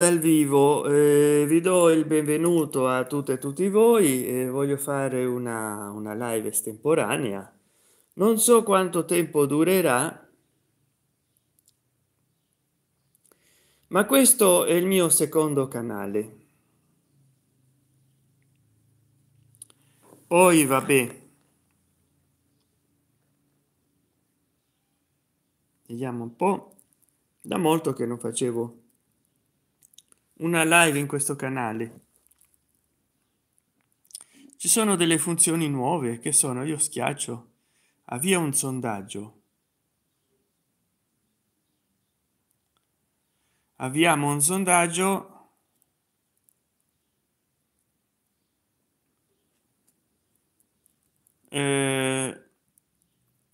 Dal vivo, eh, vi do il benvenuto a tutte e tutti voi e voglio fare una, una live estemporanea. Non so quanto tempo durerà, ma questo è il mio secondo canale. Poi vabbè. Vediamo un po'. Da molto che non facevo una live in questo canale ci sono delle funzioni nuove che sono io schiaccio avvia un sondaggio avviamo un sondaggio eh,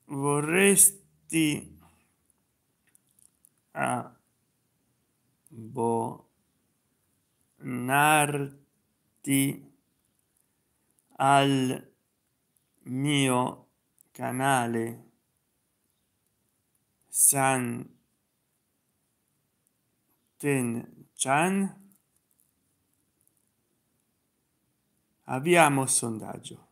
vorresti a ah, boh tornarti al mio canale San Ten Chan abbiamo sondaggio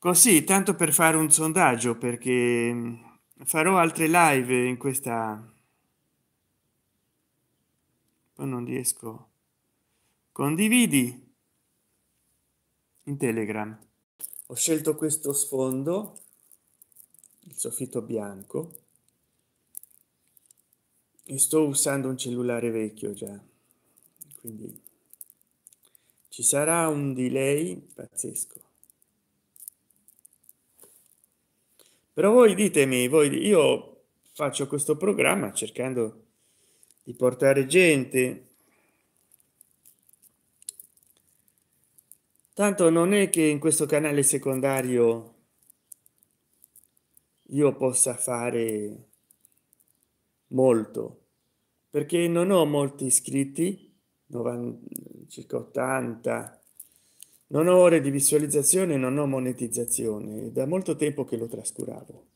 così tanto per fare un sondaggio perché farò altre live in questa poi non riesco condividi in telegram ho scelto questo sfondo il soffitto bianco e sto usando un cellulare vecchio già quindi ci sarà un delay pazzesco però voi ditemi voi io faccio questo programma cercando di portare gente tanto non è che in questo canale secondario io possa fare molto perché non ho molti iscritti 90, circa 80 non ho ore di visualizzazione non ho monetizzazione da molto tempo che lo trascuravo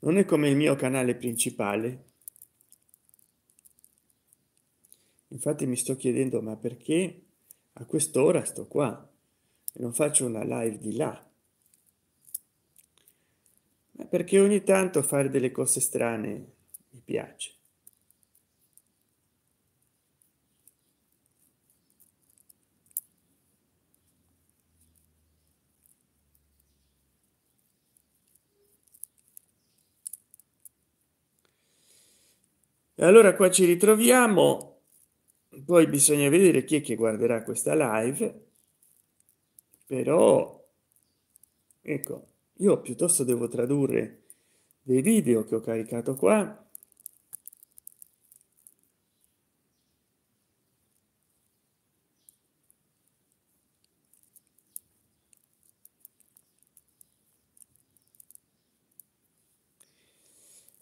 non è come il mio canale principale infatti mi sto chiedendo ma perché a quest'ora sto qua e non faccio una live di là ma perché ogni tanto fare delle cose strane mi piace allora qua ci ritroviamo poi bisogna vedere chi è che guarderà questa live però ecco io piuttosto devo tradurre dei video che ho caricato qua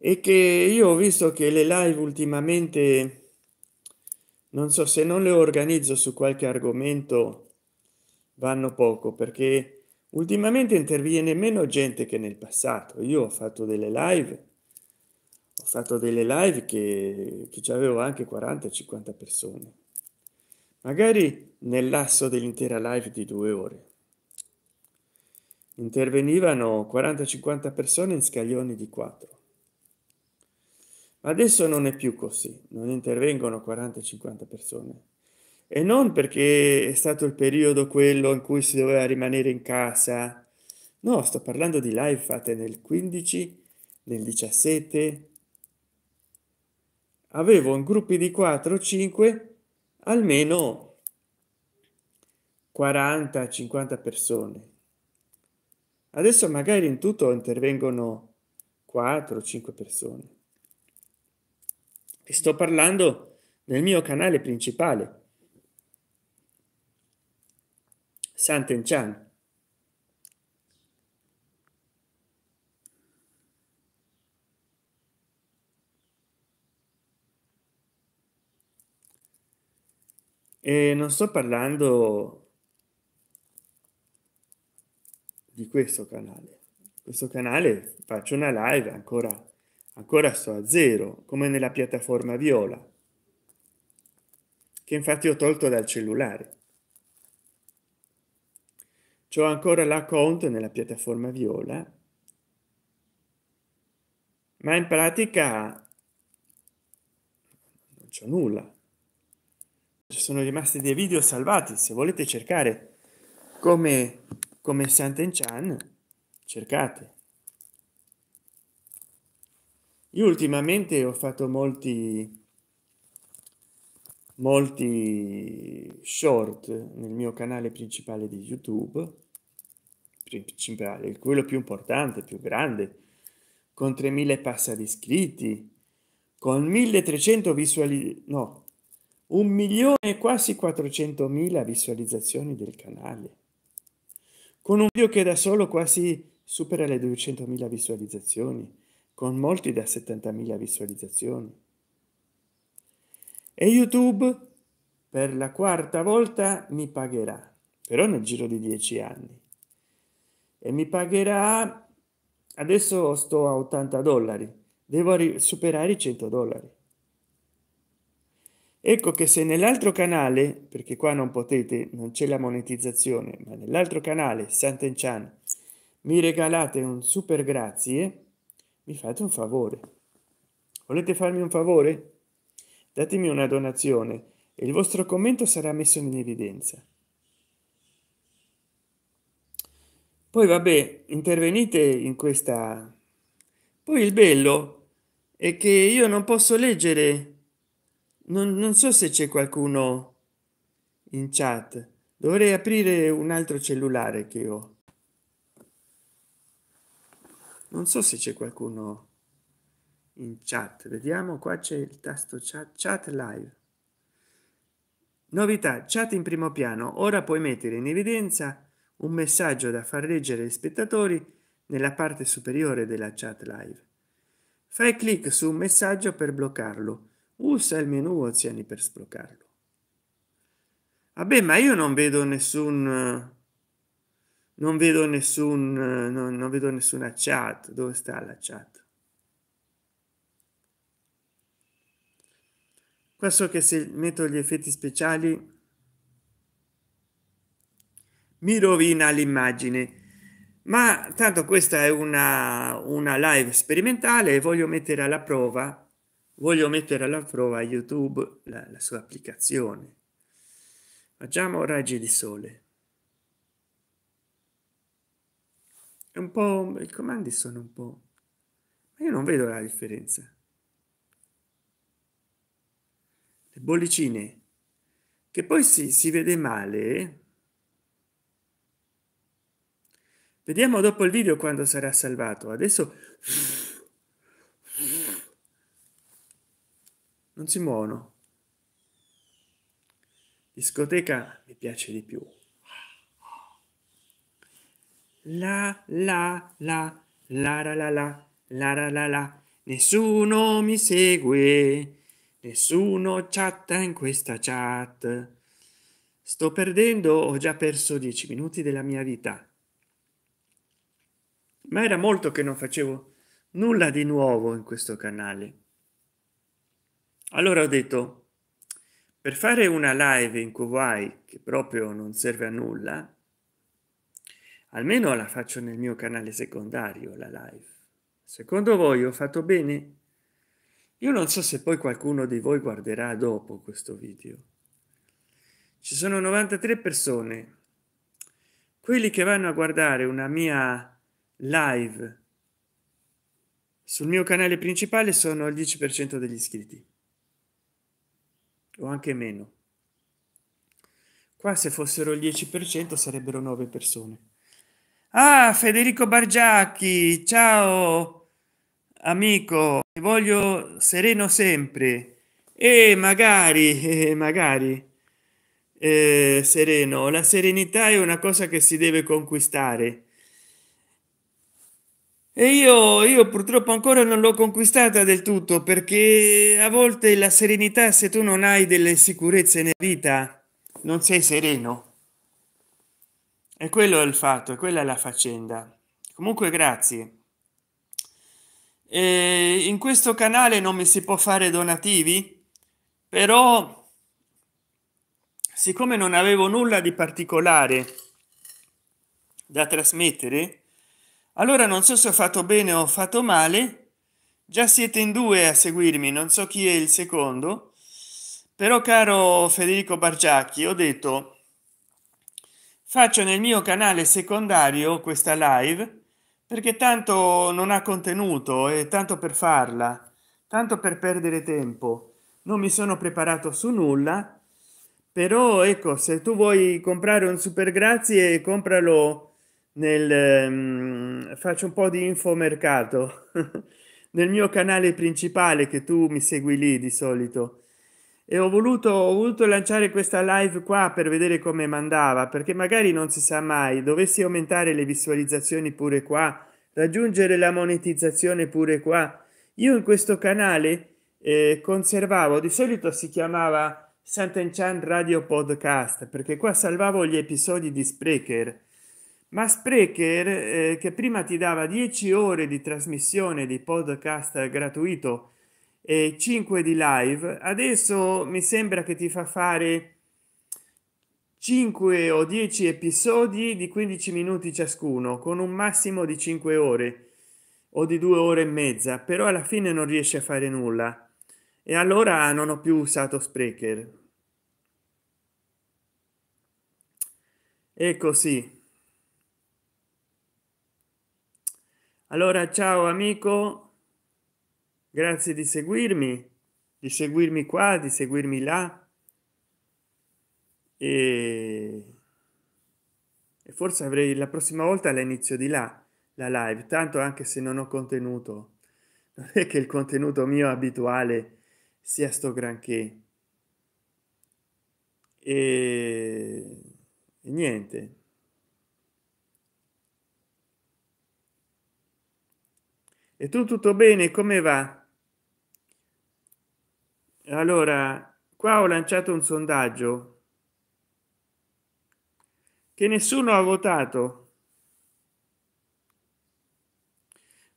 e che io ho visto che le live ultimamente non so se non le organizzo su qualche argomento vanno poco perché ultimamente interviene meno gente che nel passato io ho fatto delle live ho fatto delle live che, che avevo anche 40 50 persone magari nel lasso dell'intera live di due ore intervenivano 40 50 persone in scaglioni di 4 adesso non è più così non intervengono 40 50 persone e non perché è stato il periodo quello in cui si doveva rimanere in casa no sto parlando di live fatte nel 15 nel 17 avevo in gruppi di 4 5 almeno 40 50 persone adesso magari in tutto intervengono 4 5 persone ti sto parlando nel mio canale principale. Santen Chan. E non sto parlando di questo canale. Questo canale faccio una live ancora ancora sto a zero come nella piattaforma viola che infatti ho tolto dal cellulare c'ho ancora l'account nella piattaforma viola ma in pratica non c'è nulla ci sono rimasti dei video salvati se volete cercare come come Santen Chan cercate io ultimamente ho fatto molti molti short nel mio canale principale di youtube principale quello più importante più grande con 3000 passa di iscritti con 1300 visuali no un milione quasi 400.000 visualizzazioni del canale con un video che da solo quasi supera le 200.000 visualizzazioni con molti da 70.000 visualizzazioni. E YouTube per la quarta volta mi pagherà, però nel giro di dieci anni. E mi pagherà, adesso sto a 80 dollari, devo superare i 100 dollari. Ecco che se nell'altro canale, perché qua non potete, non c'è la monetizzazione, ma nell'altro canale, Sant'Enchan, mi regalate un super grazie, mi fate un favore volete farmi un favore datemi una donazione e il vostro commento sarà messo in evidenza poi vabbè intervenite in questa poi il bello è che io non posso leggere non, non so se c'è qualcuno in chat dovrei aprire un altro cellulare che ho non so se c'è qualcuno in chat vediamo qua c'è il tasto chat chat live novità chat in primo piano ora puoi mettere in evidenza un messaggio da far leggere ai spettatori nella parte superiore della chat live fai clic su un messaggio per bloccarlo usa il menu oziani per sbloccarlo vabbè ma io non vedo nessun non vedo nessun non, non vedo nessuna chat dove sta la chat qua so che se metto gli effetti speciali mi rovina l'immagine ma tanto questa è una una live sperimentale e voglio mettere alla prova voglio mettere alla prova youtube la, la sua applicazione facciamo raggi di sole un po' i comandi sono un po' ma io non vedo la differenza le bollicine che poi si, si vede male vediamo dopo il video quando sarà salvato adesso non si muovono discoteca mi piace di più la la la la la la la la la la la Nessuno mi segue, nessuno chatta in questa chat. Sto perdendo, ho già perso dieci minuti della mia vita. Ma era molto che non facevo nulla di nuovo in questo canale. Allora ho detto, per fare una live in Kuwait, che proprio non serve a nulla, almeno la faccio nel mio canale secondario la live secondo voi ho fatto bene io non so se poi qualcuno di voi guarderà dopo questo video ci sono 93 persone quelli che vanno a guardare una mia live sul mio canale principale sono il 10 per cento degli iscritti o anche meno qua se fossero il 10 per cento sarebbero 9 persone Ah, Federico Bargiacchi, ciao amico, ti voglio sereno sempre e magari, magari eh, sereno. La serenità è una cosa che si deve conquistare. E io, io purtroppo ancora non l'ho conquistata del tutto perché a volte la serenità, se tu non hai delle sicurezze nella vita, non sei sereno e quello è il fatto quella è la faccenda comunque grazie e in questo canale non mi si può fare donativi però siccome non avevo nulla di particolare da trasmettere allora non so se ho fatto bene o ho fatto male già siete in due a seguirmi non so chi è il secondo però caro federico bargiacchi ho detto faccio nel mio canale secondario questa live perché tanto non ha contenuto e tanto per farla tanto per perdere tempo non mi sono preparato su nulla però ecco se tu vuoi comprare un super grazie compralo nel um, faccio un po di infomercato nel mio canale principale che tu mi segui lì di solito e ho voluto, ho voluto lanciare questa live qua per vedere come mandava perché magari non si sa mai dovessi aumentare le visualizzazioni pure qua raggiungere la monetizzazione pure qua io in questo canale eh, conservavo di solito si chiamava Sant'Enchan Radio Podcast perché qua salvavo gli episodi di Sprecher ma Sprecher eh, che prima ti dava 10 ore di trasmissione di podcast gratuito e 5 di live adesso mi sembra che ti fa fare 5 o 10 episodi di 15 minuti ciascuno con un massimo di 5 ore o di due ore e mezza però alla fine non riesce a fare nulla e allora non ho più usato sprecher e così allora ciao amico grazie di seguirmi di seguirmi qua di seguirmi là e, e forse avrei la prossima volta all'inizio di là la live tanto anche se non ho contenuto non è che il contenuto mio abituale sia sto granché e, e niente e tu tutto bene come va allora qua ho lanciato un sondaggio che nessuno ha votato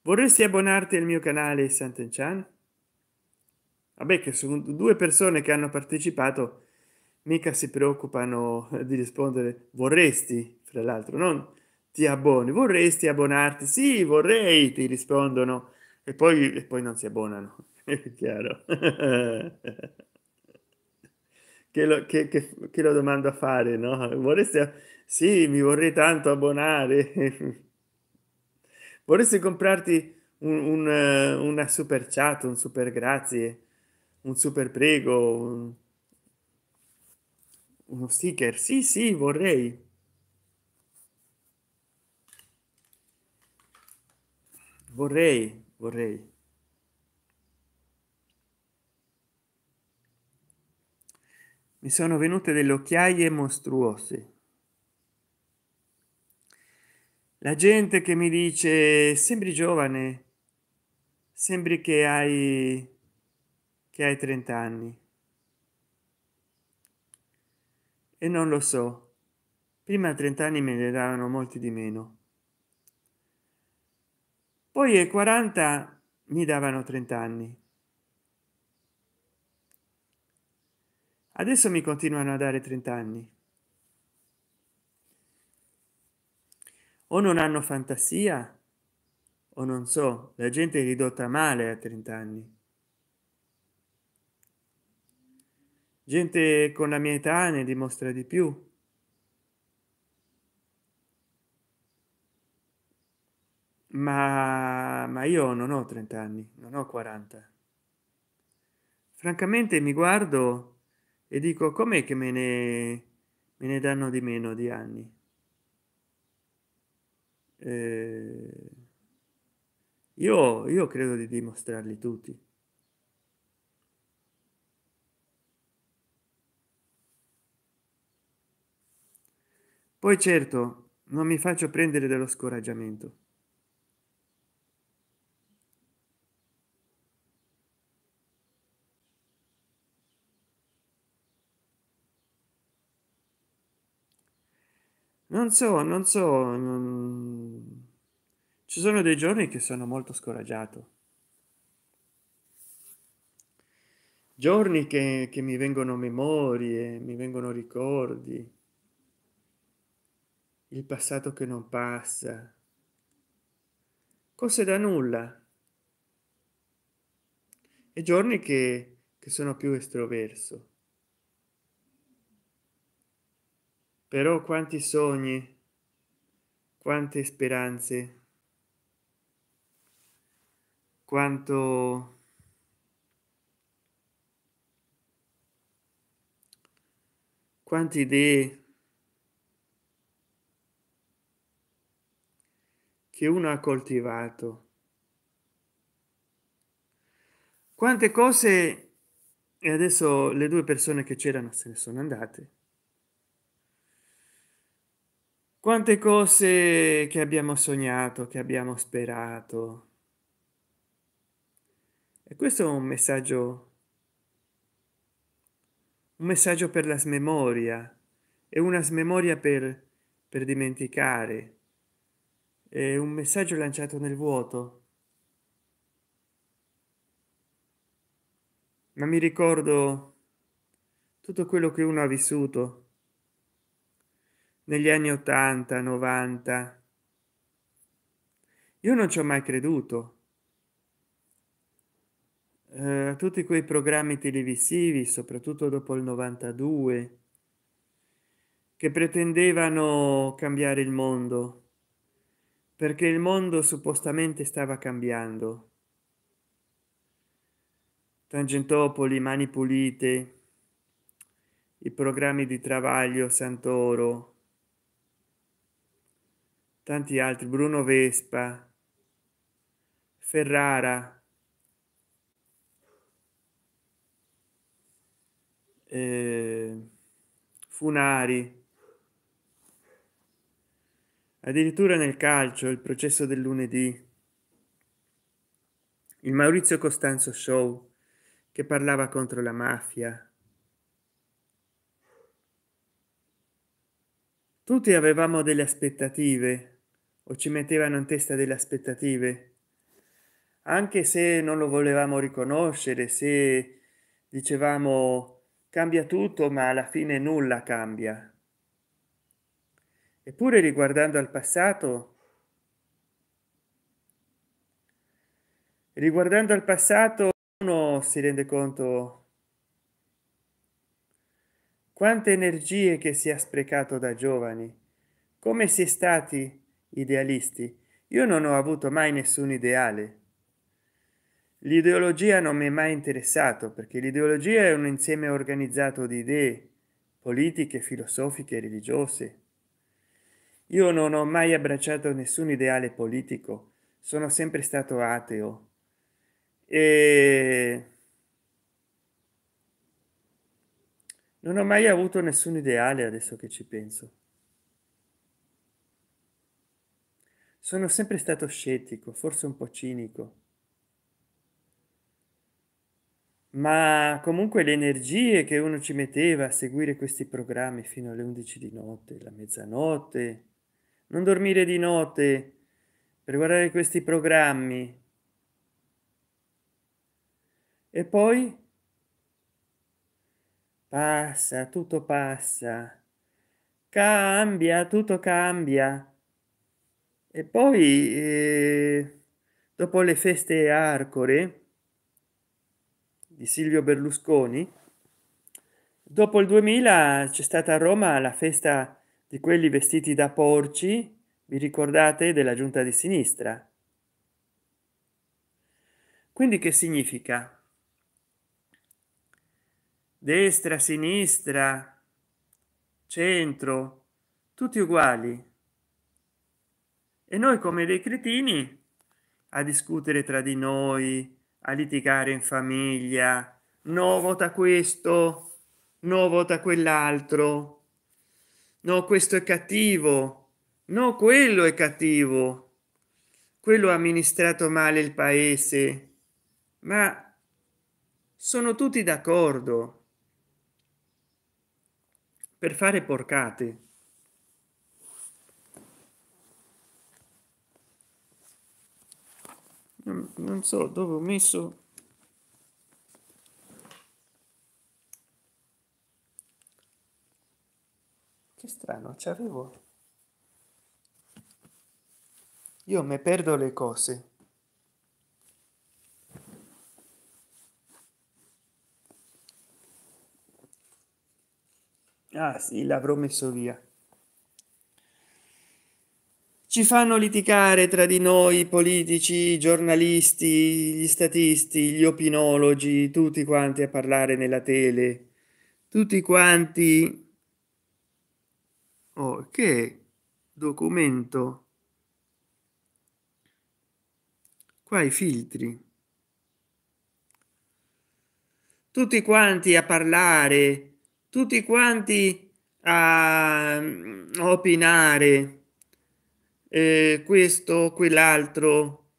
vorresti abbonarti al mio canale Sant'Enchan? vabbè che sono due persone che hanno partecipato mica si preoccupano di rispondere vorresti fra l'altro non ti abboni vorresti abbonarti sì vorrei ti rispondono e poi, e poi non si abbonano chiaro. che, lo, che, che, che lo domando a fare, no? Vorreste... Sì, mi vorrei tanto abbonare. Vorresti comprarti un, un, una super chat, un super grazie, un super prego, un, uno sticker? Sì, sì, vorrei. Vorrei, vorrei. mi sono venute delle occhiaie mostruose la gente che mi dice sembri giovane sembri che hai che hai 30 anni e non lo so prima a 30 anni me ne davano molti di meno poi ai 40 mi davano 30 anni adesso mi continuano a dare 30 anni o non hanno fantasia o non so la gente è ridotta male a 30 anni gente con la mia età ne dimostra di più ma, ma io non ho 30 anni non ho 40 francamente mi guardo e dico com'è che me ne me ne danno di meno di anni eh, io io credo di dimostrarli tutti poi certo non mi faccio prendere dello scoraggiamento non so non so non... ci sono dei giorni che sono molto scoraggiato giorni che, che mi vengono memorie mi vengono ricordi il passato che non passa cose da nulla e giorni che, che sono più estroverso però quanti sogni quante speranze quanto quante idee che uno ha coltivato quante cose e adesso le due persone che c'erano se ne sono andate quante cose che abbiamo sognato, che abbiamo sperato. E questo è un messaggio, un messaggio per la smemoria, e una smemoria per, per dimenticare, è un messaggio lanciato nel vuoto. Ma mi ricordo tutto quello che uno ha vissuto negli anni 80 90 io non ci ho mai creduto eh, a tutti quei programmi televisivi soprattutto dopo il 92 che pretendevano cambiare il mondo perché il mondo suppostamente stava cambiando tangentopoli mani pulite i programmi di travaglio santoro tanti altri bruno vespa ferrara eh, funari addirittura nel calcio il processo del lunedì il maurizio costanzo show che parlava contro la mafia tutti avevamo delle aspettative o ci mettevano in testa delle aspettative anche se non lo volevamo riconoscere se dicevamo cambia tutto ma alla fine nulla cambia eppure riguardando al passato riguardando al passato uno si rende conto quante energie che si è sprecato da giovani come si è stati idealisti io non ho avuto mai nessun ideale l'ideologia non mi è mai interessato perché l'ideologia è un insieme organizzato di idee politiche filosofiche religiose io non ho mai abbracciato nessun ideale politico sono sempre stato ateo e non ho mai avuto nessun ideale adesso che ci penso sono sempre stato scettico forse un po cinico ma comunque le energie che uno ci metteva a seguire questi programmi fino alle 11 di notte la mezzanotte non dormire di notte per guardare questi programmi e poi passa tutto passa cambia tutto cambia e poi eh, dopo le feste arcore di silvio berlusconi dopo il 2000 c'è stata a roma la festa di quelli vestiti da porci vi ricordate della giunta di sinistra quindi che significa destra sinistra centro tutti uguali e noi come dei cretini a discutere tra di noi a litigare in famiglia no vota questo no vota quell'altro no questo è cattivo no quello è cattivo quello ha amministrato male il paese ma sono tutti d'accordo per fare porcate Mm, non so dove ho messo che strano ci avevo io me perdo le cose ah sì l'avrò messo via ci fanno litigare tra di noi i politici, i giornalisti, gli statisti, gli opinologi, tutti quanti a parlare nella tele, tutti quanti. Oh, che documento. Qua i filtri. Tutti quanti a parlare, tutti quanti a mm, opinare eh, questo, quell'altro,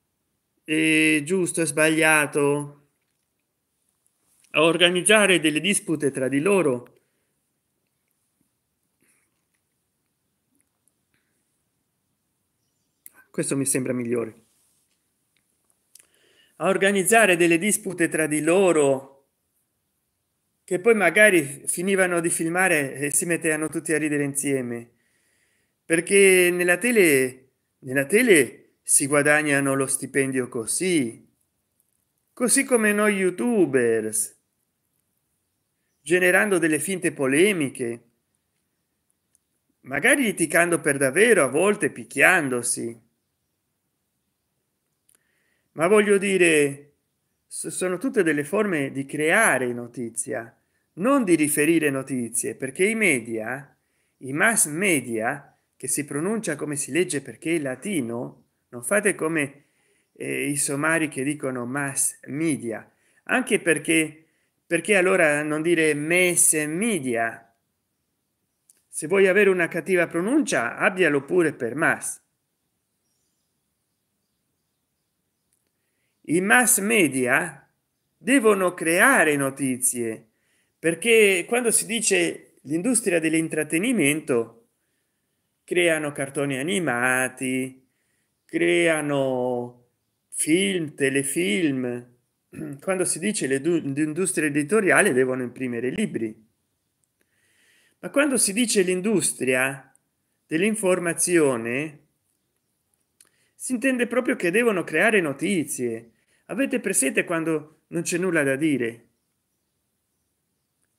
eh, giusto e sbagliato, a organizzare delle dispute tra di loro. Questo mi sembra migliore. A organizzare delle dispute tra di loro che poi magari finivano di filmare e si mettevano tutti a ridere insieme perché nella tele nella tele si guadagnano lo stipendio così così come noi youtubers generando delle finte polemiche magari litigando per davvero a volte picchiandosi ma voglio dire sono tutte delle forme di creare notizia non di riferire notizie perché i media i mass media che si pronuncia come si legge perché è latino non fate come eh, i somari che dicono mass media anche perché perché allora non dire mass media se vuoi avere una cattiva pronuncia abbialo pure per mass i mass media devono creare notizie perché quando si dice l'industria dell'intrattenimento creano cartoni animati creano film telefilm quando si dice le l'industria editoriale devono imprimere libri ma quando si dice l'industria dell'informazione si intende proprio che devono creare notizie avete presente quando non c'è nulla da dire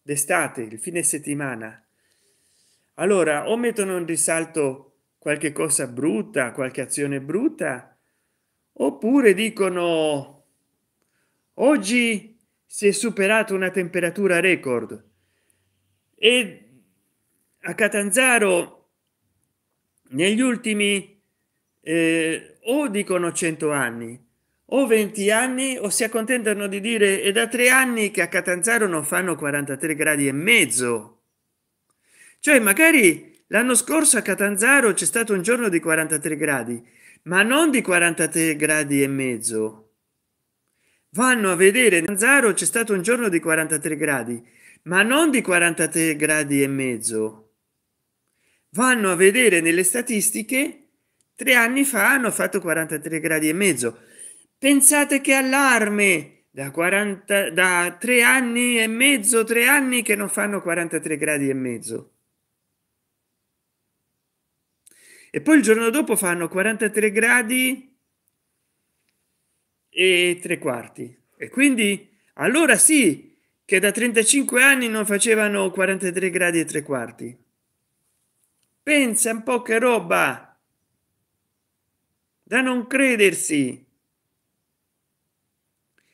d'estate il fine settimana allora o mettono in risalto qualche cosa brutta qualche azione brutta oppure dicono oggi si è superato una temperatura record e a catanzaro negli ultimi eh, o dicono 100 anni o 20 anni o si accontentano di dire è da tre anni che a catanzaro non fanno 43 gradi e mezzo cioè magari l'anno scorso a catanzaro c'è stato un giorno di 43 gradi ma non di 43 gradi e mezzo vanno a vedere Zanzaro c'è stato un giorno di 43 gradi ma non di 43 gradi e mezzo vanno a vedere nelle statistiche tre anni fa hanno fatto 43 gradi e mezzo pensate che allarme da 40 da tre anni e mezzo tre anni che non fanno 43 gradi e mezzo e poi il giorno dopo fanno 43 gradi e tre quarti e quindi allora sì che da 35 anni non facevano 43 gradi e tre quarti pensa un po che roba da non credersi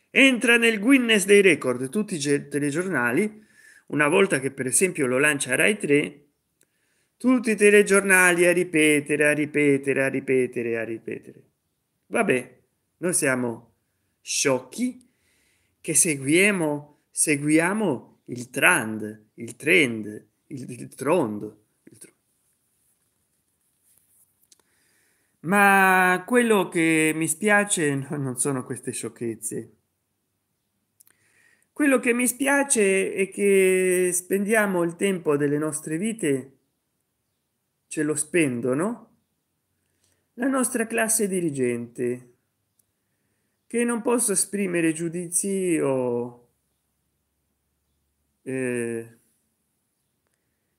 entra nel Guinness dei record tutti i telegiornali una volta che per esempio lo lancia Rai 3 tutti i telegiornali a ripetere, a ripetere, a ripetere, a ripetere. Vabbè, noi siamo sciocchi che seguiamo, seguiamo il trend, il trend, il, il trond. Il trond. Ma quello che mi spiace non sono queste sciocchezze. Quello che mi spiace è che spendiamo il tempo delle nostre vite ce lo spendono la nostra classe dirigente che non posso esprimere giudizi o eh,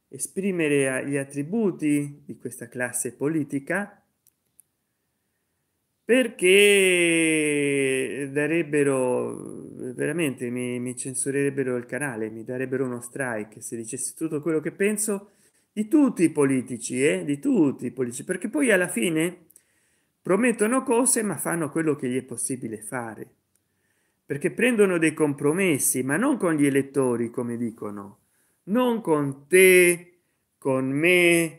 esprimere gli attributi di questa classe politica perché darebbero veramente mi, mi censurerebbero il canale mi darebbero uno strike se dicessi tutto quello che penso di tutti i politici e eh? di tutti i politici perché poi alla fine promettono cose ma fanno quello che gli è possibile fare perché prendono dei compromessi ma non con gli elettori come dicono non con te con me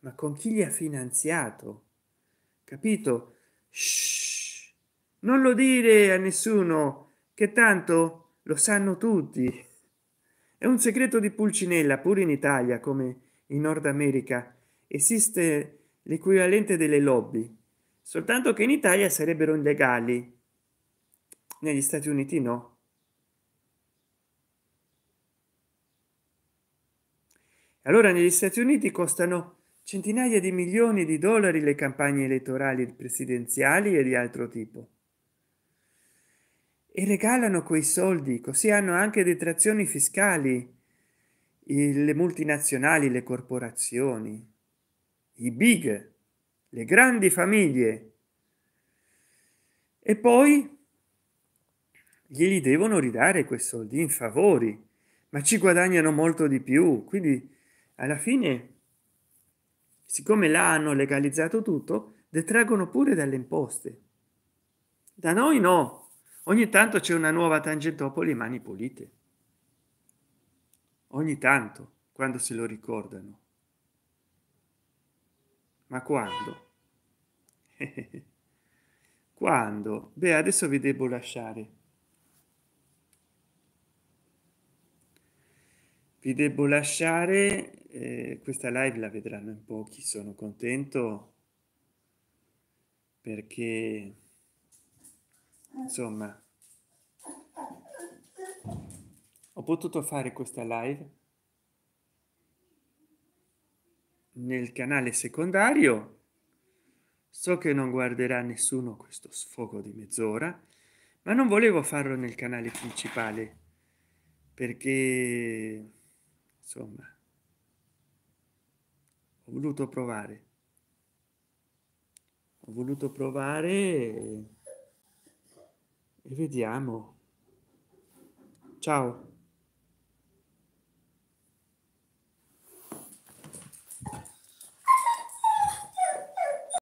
ma con chi li ha finanziato capito Shhh, non lo dire a nessuno che tanto lo sanno tutti è un segreto di pulcinella pure in italia come in nord america esiste l'equivalente delle lobby soltanto che in italia sarebbero illegali negli stati uniti no allora negli stati uniti costano centinaia di milioni di dollari le campagne elettorali presidenziali e di altro tipo e regalano quei soldi così hanno anche detrazioni fiscali le multinazionali, le corporazioni, i big, le grandi famiglie. E poi glieli devono ridare quei soldi in favori, ma ci guadagnano molto di più. Quindi alla fine, siccome là hanno legalizzato tutto, detraggono pure dalle imposte. Da noi no, ogni tanto c'è una nuova Tangentopoli mani pulite ogni tanto quando se lo ricordano ma quando quando beh adesso vi devo lasciare vi devo lasciare eh, questa live la vedranno in pochi sono contento perché insomma ho potuto fare questa live nel canale secondario so che non guarderà nessuno questo sfogo di mezz'ora ma non volevo farlo nel canale principale perché insomma ho voluto provare ho voluto provare e, e vediamo ciao